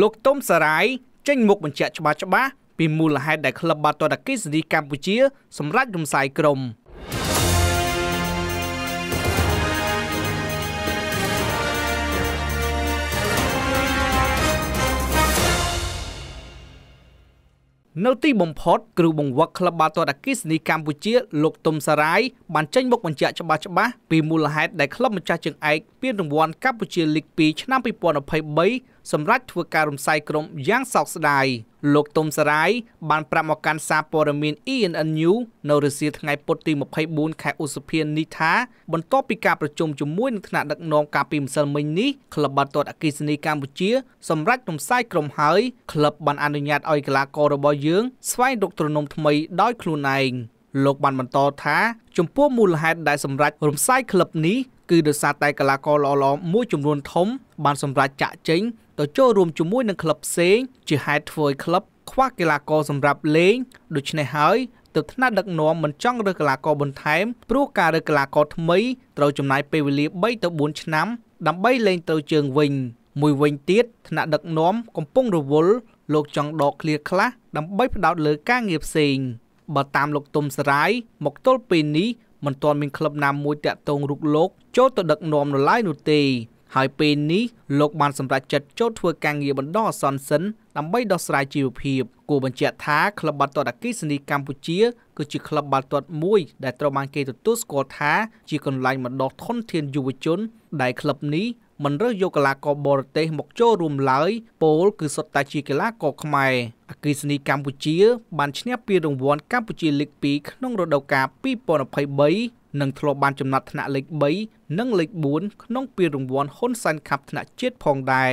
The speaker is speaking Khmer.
លោកទុំសារាយចេញមុខបញ្ជាក់ច្បាស់ច្បាស់ពីមូលហេតុដែលក្លឹបបាល់ទាត់អគ្គិសនីកម្ពុជា សម្រាប់រំសាយក្រុមនៅទីបំផុតគ្រូបង្វឹកក្លឹបបាល់ទាត់អគ្គិសនីកម្ពុជាលោកទុំសារាយបានចេញមុខបញ្ជាក់ច្បាស់ច្បាស់ពីមូលហេតុដែលក្លឹបម្ចាស់ជើងឯកពានរង្វាន់កម្ពុជាលីក2ឆ្នាំ2023សម្រាប់ធ្វើការរំសាយក្រុមយ៉ាងសោកស្ដាយលោកទុំសរាយ បានប្រាប់មកកាន់សារព័ត៌មាន ENN News នៅរសៀលថ្ងៃពុធទី24ខែឧសភានេះថា បន្ទាប់ពីការប្រជុំជាមួយនឹងថ្នាក់ដឹកនាំការពីម្សិលមិញនេះក្លឹបបាល់ទាត់អគិសនីកម្ពុជា សម្រាប់រំសាយក្រុមហើយក្លឹបបានអនុញ្ញាតឲ្យកីឡាកររបស់យើង ស្វែងរកទ្រនំថ្មីដោយខ្លួនឯងលោកបានបន្តថាចំពោះមូលហេតុដែលសម្រាប់រំសាយក្លឹបនេះគឺដោយសារតែកីឡាករល្អៗមួយចំនួនធំបានសម្រេចចាក់ចេញទៅចូលរួមជាមួយនឹងក្លឹបផ្សេងជាហេតុធ្វើឲ្យក្លឹបខ្វះកីឡាករសម្រាប់លេងដូច្នេះហើយទៅថ្នាក់ដឹកនាំមិនចង់រើសកីឡាករបន្ថែមព្រោះការរើសកីឡាករថ្មីត្រូវចំណាយពេលវេលា3ទៅ4ឆ្នាំដើម្បីលេងទៅជើងវិញមួយវិញទៀតថ្នាក់ដឹកនាំកំពុងរវល់លោកចង់ដកឃ្លាខ្លះដើម្បីផ្ដោតលើការងារផ្សេងបើតាមលោកទុំសរាយមកទល់ពេលនេះមិនទាន់មានក្លឹបណាមួយតាក់ទងរូបលោកចូលទៅដឹកនាំនៅឡើយនោះទេហើយពេលនេះលោកបានសម្រេចចិត្តចូលធ្វើការងារបណ្ដោះអាសន្នសិនដើម្បីដោះស្រាយជីវភាពគួរបញ្ជាក់ថាក្លឹបបាល់ទាត់អគ្គិសនីកម្ពុជា គឺជាក្លឹបបាល់ទាត់មួយដែលត្រូវបានគេទទួលស្គាល់ថាជាកន្លែងបណ្ដោះធនធានយុវជនដែលក្លឹបនេះមិនរើសយកកីឡាករបរទេសមកចូលរួមឡើយពលគឺសុទ្ធតែជាកីឡាករខ្មែរអគិសនីកម្ពុជាបានឈ្នះពានរង្វាន់កម្ពុជាលេខ2ក្នុងរដូវកាល2023និងធ្លាប់បានចំណាត់ថ្នាក់លេខ3និងលេខ4ក្នុងពានរង្វាន់ហ៊ុនសែនខាប់ថ្នាក់ជាតិផងដែរ